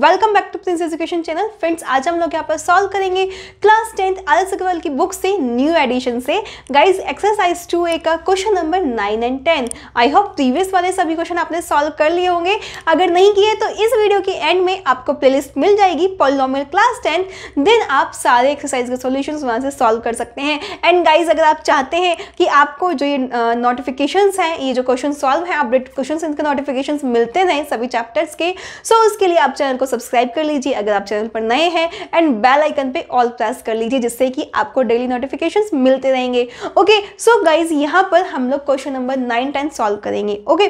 Welcome back to Prince education channel friends आज हम लोग यहाँ पर सॉल्व करेंगे क्लास टेंथ आलस अग्रवाल की बुक से न्यू एडिशन से गाइस एक्सरसाइज टू ए का question number nine and ten I hope previous वाले सभी क्वेश्चन आपने सॉल्व कर लिए होंगे अगर नहीं किए तो इस वीडियो के एंड में आपको प्लेलिस्ट मिल जाएगी पॉलिनॉमल क्लास टेंथ देन आप सारे एक्सरसाइज के सोल्यूशन वहाँ से सॉल्व कर सकते हैं एंड गाइज अगर आप चाहते हैं कि आपको जो ये नोटिफिकेशन uh, हैं ये जो क्वेश्चन सॉल्व हैं अपडेट क्वेश्चन इनके नोटिफिकेशन मिलते रहें सभी चैप्टर्स के सो so उसके लिए आप चैनल को सब्सक्राइब कर लीजिए अगर आप चैनल पर नए हैं एंड बेल आइकन पे ऑल प्रेस कर लीजिए जिससे कि आपको डेली नोटिफिकेशंस मिलते रहेंगे ओके सो गाइज यहाँ पर हम लोग question number nine ten solve करेंगे okay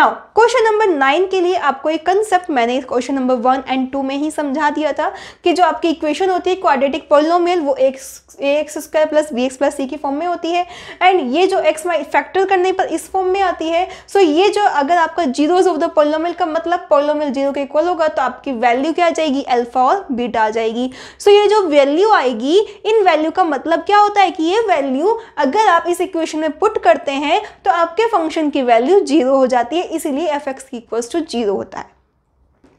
now question number nine के लिए आपको एक कंसेप्ट मैंने question number one and two में ही समझा दिया था कि जो आपकी इक्वेशन होती है क्वाड्रेटिक पोलोमेल वो x x square plus b x plus c की फॉर्म में होती है एंड ये जो एक्स वाई फैक्टर करने पर इस फॉर्म में आती है सो so ये जो अगर आपका जीरोज ऑफ द पोलोमेल का मतलब पोलोमेल जीरो के इक्वल होगा तो आपकी वैल्यू क्या आ जाएगी अल्फा और बीटा आ जाएगी सो so, ये जो वैल्यू आएगी इन वैल्यू का मतलब क्या होता है कि ये वैल्यू अगर आप इस इक्वेशन में पुट करते हैं तो आपके फंक्शन की वैल्यू जीरो हो जाती है इसीलिए f x equals to zero होता है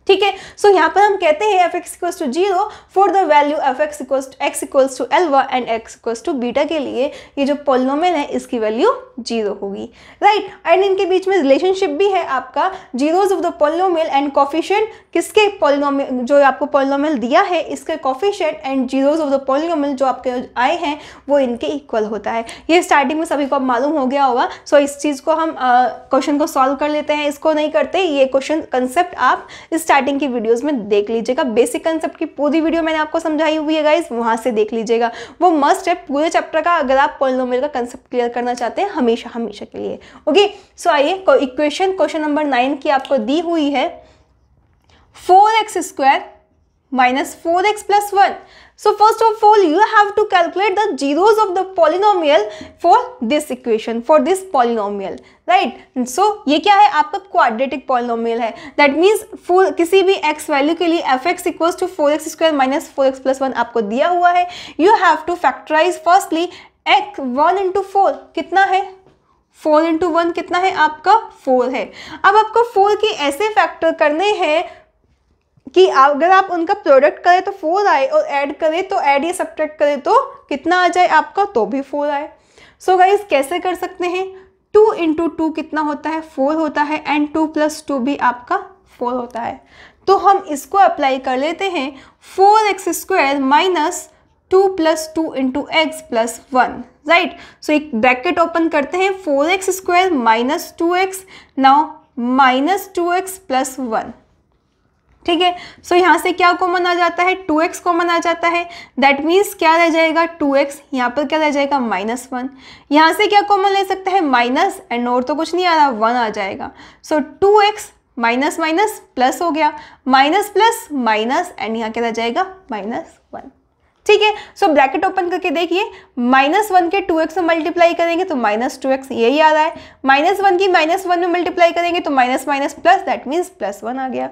ठीक है सो यहाँ पर हम कहते हैं f x equals to zero for the value f x equals to x equals to alpha and x equals to beta के लिए ये जो पोलोमेल है इसकी वैल्यू जीरो होगी राइट एंड इनके बीच में रिलेशनशिप भी है आपका zeros of the polynomial and coefficient किसके पोलोम जो आपको पोलोमेल दिया है इसके coefficient and zeros of the polynomial जो आपके आए हैं वो इनके इक्वल होता है ये स्टार्टिंग में सभी को मालूम हो गया होगा सो so, इस चीज़ को हम क्वेश्चन uh, को सॉल्व कर लेते हैं इसको नहीं करते ये क्वेश्चन कंसेप्ट आप स्टार्ट स्टार्टिंग की वीडियोस में देख लीजिएगा बेसिक कंसेप्ट की पूरी वीडियो मैंने आपको समझाई हुई है गाइज वहां से देख लीजिएगा वो मस्ट है पूरे चैप्टर का अगर आप पॉलिनोमियल का कंसेप्ट क्लियर करना चाहते हैं हमेशा हमेशा के लिए ओके सो आइए इक्वेशन क्वेश्चन नंबर नाइन की आपको दी हुई है four x square minus 4x plus 1. So first of all, you have to calculate the zeros of the polynomial for this equation, for this polynomial, right? And So ये क्या है आपका quadratic polynomial है. That means for किसी भी x value के लिए f x equals to 4x square minus 4x plus 1 आपको दिया हुआ है. You have to factorize firstly x 1 into 4 कितना है फोर इंटू वन कितना है आपका फोर है अब आपको फोर के ऐसे फैक्टर करने हैं कि अगर आप उनका प्रोडक्ट करें तो फोर आए और ऐड करें तो ऐड या सब्ट्रैक्ट करें तो कितना आ जाए आपका तो भी फोर आए सो so गाइज कैसे कर सकते हैं टू इंटू टू कितना होता है फोर होता है एंड टू प्लस टू भी आपका फोर होता है तो हम इसको अप्लाई कर लेते हैं four x square minus two plus two into x plus one right so एक ब्रैकेट ओपन करते हैं four x square minus two x now minus two x plus one ठीक है सो यहाँ से क्या कॉमन आ जाता है 2x एक्स कॉमन आ जाता है दैट मीन्स क्या रह जाएगा 2x एक्स यहाँ पर क्या रह जाएगा माइनस वन यहाँ से क्या कॉमन ले सकता है माइनस एंड और तो कुछ नहीं आ रहा वन आ जाएगा so so, 2x x minus minus plus हो गया माइनस प्लस माइनस एंड यहाँ क्या रह जाएगा माइनस वन ठीक है सो ब्रैकेट ओपन करके देखिए माइनस वन के टू एक्स में मल्टीप्लाई करेंगे तो माइनस टू एक्स यही आ रहा है माइनस वन की माइनस वन में मल्टीप्लाई करेंगे तो minus minus plus that means plus one आ गया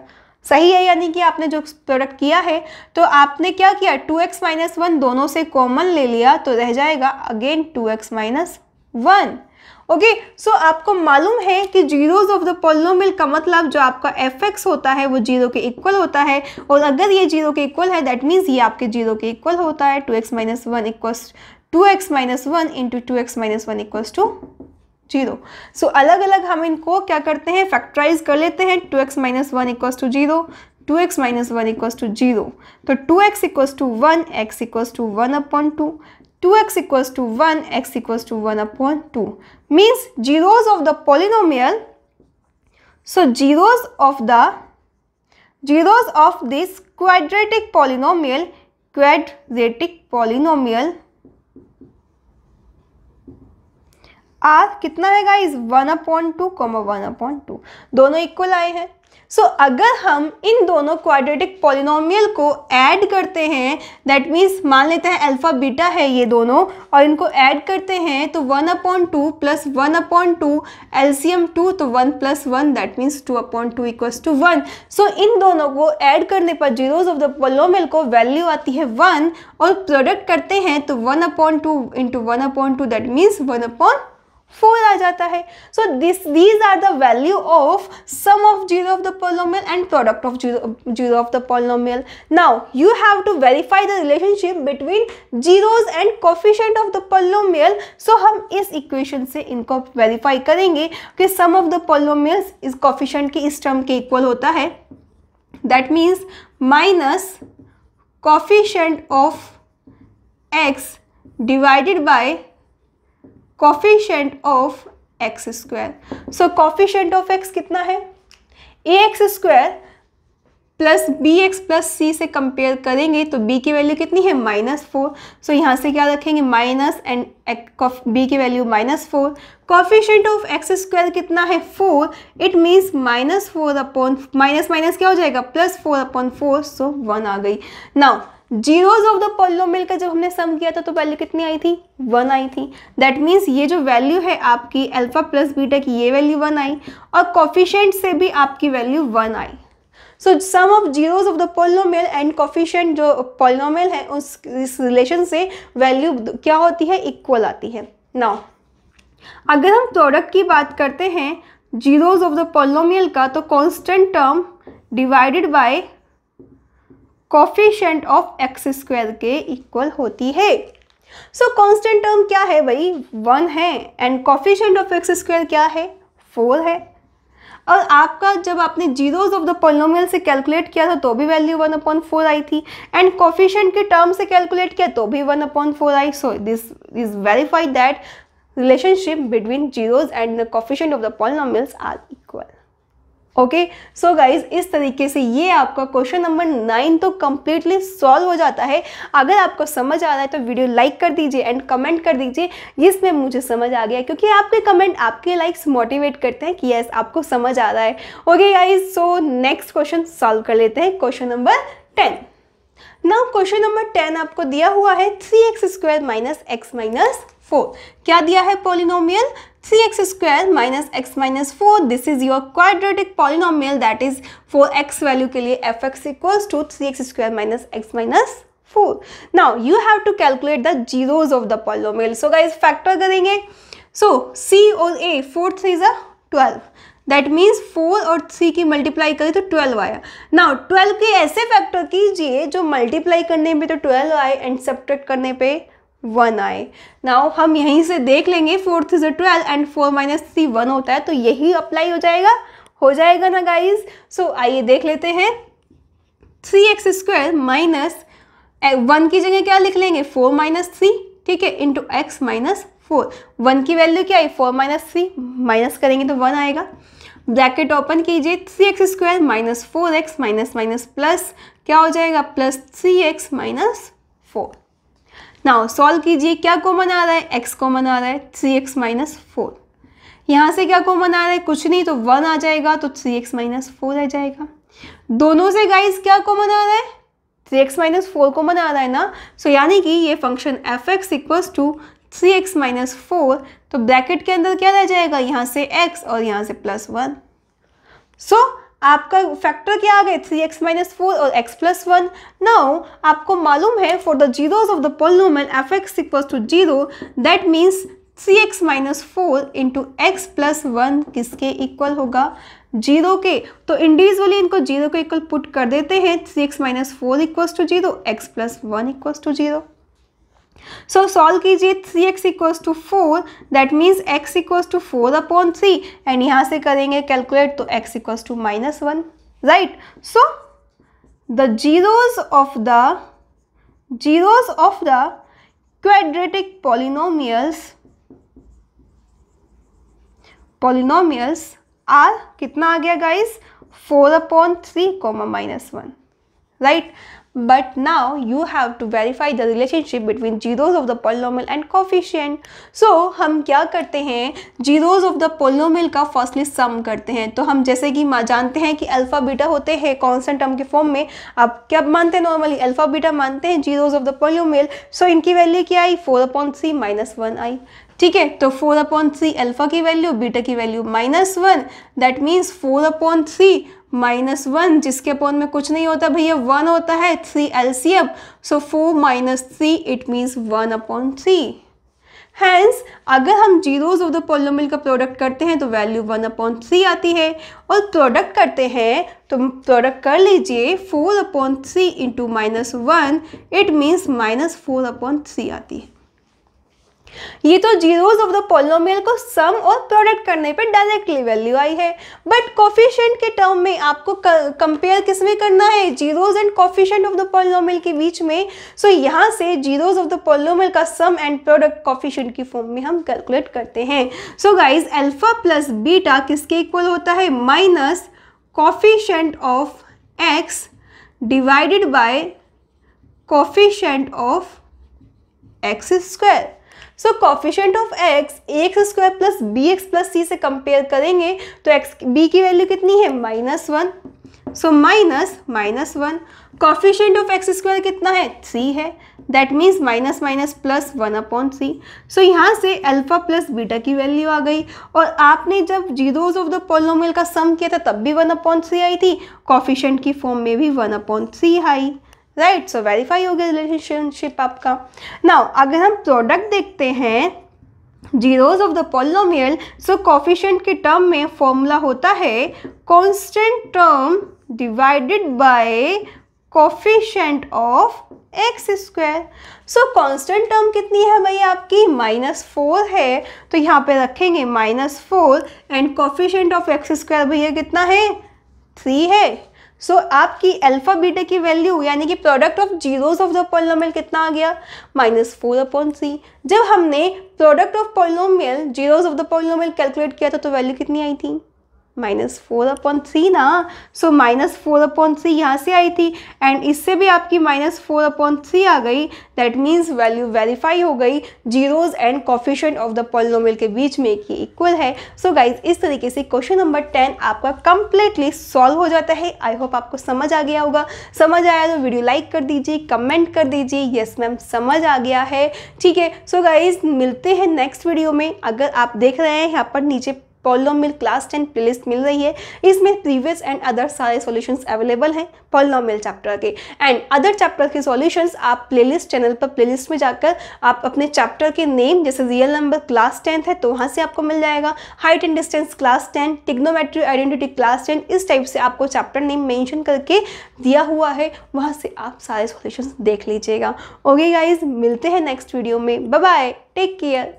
सही है यानी कि आपने जो प्रोडक्ट किया है तो आपने क्या किया टू एक्स माइनस वन दोनों से कॉमन ले लिया तो रह जाएगा again two x minus one okay so आपको मालूम है कि जीरोज ऑफ द पॉलिनोमियल का मतलब जो आपका एफ एक्स होता है वो जीरो के इक्वल होता है और अगर ये जीरो के इक्वल है दैट मीन्स ये आपके जीरो के इक्वल होता है two x minus one equals two x minus one into two x minus one equals to zero so अलग अलग हम इनको क्या करते हैं फैक्टराइज कर लेते हैं two x minus one equals to zero two x minus one equals to zero तो two x equals to one x equals to one upon two two x equals to one x equals to one upon two means zeros of the polynomial so zeros of the zeros of this quadratic polynomial quadratic polynomial are कितना है guys one upon two comma one upon two दोनों equal आए हैं सो so, अगर हम इन दोनों quadratic polynomial को add करते हैं दैट मीन्स मान लेते हैं अल्फ़ा बीटा है ये दोनों और इनको ऐड करते हैं तो one upon two plus one upon two एल्सियम टू तो one plus one that means two upon two equals to one so इन दोनों को ऐड करने पर जीरोज ऑफ द पोलोमियल को वैल्यू आती है वन और प्रोडक्ट करते हैं तो one upon two into one upon two that means one upon four आ जाता है so this these are the value of sum of zero of the polynomial and product of zero of the polynomial now you have to verify the relationship between zeros and coefficient of the polynomial so हम इस equation से इनको verify करेंगे कि सम of the पॉलोमियल्स इस coefficient के इस term के इक्वल होता है that means minus coefficient of x divided by coefficient of x square so coefficient of x कितना है a x square plus b x plus c से कंपेयर करेंगे तो बी की वैल्यू कितनी है माइनस फोर सो यहाँ से क्या रखेंगे माइनस एंड बी की value minus four coefficient of x square कितना है four it means minus four upon minus minus क्या हो जाएगा plus four upon four so one आ गई now zeros of the polynomial का जब हमने सम किया था तो वैल्यू कितनी आई थी वन आई थी दैट मीन्स ये जो वैल्यू है आपकी अल्फा प्लस बीटा की ये वैल्यू वन आई और कॉफिशेंट से भी आपकी वैल्यू वन आई so sum of zeros of the polynomial and coefficient जो पॉलिनोमियल है उस इस रिलेशन से वैल्यू क्या होती है इक्वल आती है नाउ अगर हम प्रोडक्ट की बात करते हैं जीरोज ऑफ द पॉलिनोमियल का तो constant term divided by coefficient of x square के इक्वल होती है सो कॉन्स्टेंट टर्म क्या है भाई वन है and coefficient of x square क्या है फोर है और आपका जब आपने जीरोज ऑफ द पोलोमियल से कैलकुलेट किया था तो भी वैल्यू वन अपॉइंट फोर आई थी एंड कॉफिशेंट के टर्म से कैलकुलेट किया तो भी वन अपॉइंट फोर आई so this is verified that relationship between zeros and the coefficient of the polynomials are equal okay so guys इस तरीके से ये आपका क्वेश्चन नंबर नाइन तो कम्प्लीटली सॉल्व हो जाता है अगर आपको समझ आ रहा है तो वीडियो लाइक कर दीजिए एंड कमेंट कर दीजिए जिसमें मुझे समझ आ गया क्योंकि आपके कमेंट आपके लाइक्स मोटिवेट करते हैं कि यस आपको समझ आ रहा है okay guys so next question solve कर लेते हैं question number ten now question number ten आपको दिया हुआ है three x square minus x minus four क्या दिया है polynomial three x square minus x minus four this is your quadratic polynomial that is for x value के लिए f x equals to three x square minus x minus four now you have to calculate the zeros of the polynomial so guys factor करेंगे so c और a four three is a twelve that means four और three की multiply करी तो twelve आया now twelve के ऐसे factor कीजिए जो मल्टीप्लाई तो करने पे तो ट्वेल्व आए एंड सब्ट्रैक्ट करने पे वन आए नाउ हम यहीं से देख लेंगे फोर थ्री से twelve and four minus three one होता है तो यही अप्लाई हो जाएगा हो जाएगा ना गाइज सो so, आइए देख लेते हैं three x square minus one की जगह क्या लिख लेंगे फोर माइनस थ्री ठीक है into x minus four one की वैल्यू क्या है फोर माइनस थ्री माइनस करेंगे तो वन आएगा ब्रैकेट ओपन कीजिए three x square minus four x minus minus plus क्या हो जाएगा plus three x minus four now solve कीजिए क्या कॉमन आ रहा है एक्स कॉमन आ रहा है थ्री एक्स माइनस फोर यहाँ से क्या कॉमन आ रहा है कुछ नहीं तो वन आ जाएगा तो थ्री एक्स माइनस फोर आ जाएगा दोनों से गाइस क्या कॉमन आ रहा है थ्री एक्स माइनस फोर को आ रहा है ना सो so, यानी कि ये function f x equals to three x minus four तो ब्रैकेट के अंदर क्या रह जाएगा यहाँ से एक्स और यहाँ से प्लस वन सो आपका फैक्टर क्या आ गया थ्री एक्स माइनस फोर और एक्स प्लस वन नाउ आपको मालूम है for the zeros of the polynomial f x equals to zero that means c x minus four into x plus one किसके equal होगा zero के तो individually इनको zero को इक्वल पुट कर देते हैं three x minus four equal to zero x plus one equals to zero so solve कीजिए three x equal to four that means x equal to four upon three and यहाँ से करेंगे calculate तो x equal to minus one right so the zeros of the zeros of the quadratic polynomials polynomials are कितना आ गया guys four upon three comma minus one right but now you have to verify the relationship between zeros of the polynomial and coefficient so हम क्या करते हैं zeros of the पोलोमिल का firstly सम करते हैं तो हम जैसे कि माँ जानते हैं कि अल्फा बीटा होते हैं कॉन्सेंट टर्म के फॉर्म में आप क्या मानते हैं नॉर्मली अल्फा बीटा मानते हैं zeros of the polynomial so इनकी वैल्यू क्या आई four point c minus one आई ठीक है तो फोर अपॉन थ्री अल्फा की वैल्यू बीटा की value minus one that means four upon three minus one जिसके अपॉन में कुछ नहीं होता भैया वन होता है three LCM so four minus three it means one upon three hence अगर हम जीरोज ऑफ द पोलोमिल का प्रोडक्ट करते हैं तो वैल्यू वन अपॉन थ्री आती है और प्रोडक्ट करते हैं तो प्रोडक्ट कर लीजिए four upon three into minus one it means minus four upon three आती है ये तो जीरोज ऑफ द पोलोमियल को सम और प्रोडक्ट करने पे डायरेक्टली वैल्यू आई है बट कॉफिशेंट के टर्म में आपको कंपेयर किस में करना है zeros and coefficient of the polynomial के बीच में सो so यहाँ से जीरोज ऑफ द पोलोमियल का सम एंड प्रोडक्ट कॉफिशेंट की फॉर्म में हम कैलकुलेट करते हैं so guys alpha plus beta किसके इक्वल होता है minus coefficient of x divided by coefficient of x square so coefficient of x a x square plus b x plus c से compare करेंगे तो एक्स बी की value कितनी है minus one so minus minus one coefficient of x square कितना है c है that means minus minus plus one upon c so यहाँ से अल्फा प्लस बीटा की वैल्यू आ गई और आपने जब जीरोज ऑफ द पोलोमेल का सम किया था तब भी वन अपॉन सी आई थी कॉफिशेंट की फॉर्म में भी वन अपॉन सी आई राइट सो वेरीफाई हो गया रिलेशनशिप आपका नाउ अगर हम प्रोडक्ट देखते हैं zeros of the polynomial so coefficient के टर्म में फॉर्मूला होता है constant term divided by coefficient of x square so constant term कितनी है भैया आपकी माइनस फोर है तो यहाँ पे रखेंगे minus four and coefficient of x square भैया कितना है थ्री है सो so, आपकी अल्फा बीटा की वैल्यू यानी कि product of zeros of the polynomial कितना आ गया माइनस फोर अपॉन सी जब हमने product of polynomial zeros of the polynomial calculate किया था तो वैल्यू कितनी आई थी माइनस फोर अपॉन थ्री ना so minus four upon three यहाँ से आई थी एंड इससे भी आपकी माइनस फोर अपॉन थ्री आ गई दैट मीन्स वैल्यू वेरीफाई हो गई zeros and coefficient of the polynomial के बीच में की इक्वल है सो so गाइज इस तरीके से क्वेश्चन नंबर टेन आपका कंप्लीटली सॉल्व हो जाता है आई होप आपको समझ आ गया होगा समझ आया तो वीडियो लाइक कर दीजिए कमेंट कर दीजिए येस मैम समझ आ गया है ठीक है सो गाइज मिलते हैं नेक्स्ट वीडियो में अगर आप देख रहे हैं यहाँ पर नीचे पॉलोमिल क्लास टेन प्लेलिस्ट मिल रही है इसमें प्रीवियस एंड अदर सारे सॉल्यूशंस अवेलेबल हैं पॉलोमिल चैप्टर के एंड अदर चैप्टर के सॉल्यूशंस आप प्लेलिस्ट चैनल पर प्लेलिस्ट में जाकर आप अपने चैप्टर के नेम जैसे रियल नंबर क्लास टेंथ है तो वहाँ से आपको मिल जाएगा height and distance class ten trigonometry identity class ten इस टाइप से आपको चैप्टर नेम मैंशन करके दिया हुआ है वहाँ से आप सारे सॉल्यूशंस देख लीजिएगा ओके गाइज मिलते हैं नेक्स्ट वीडियो में बाय टेक केयर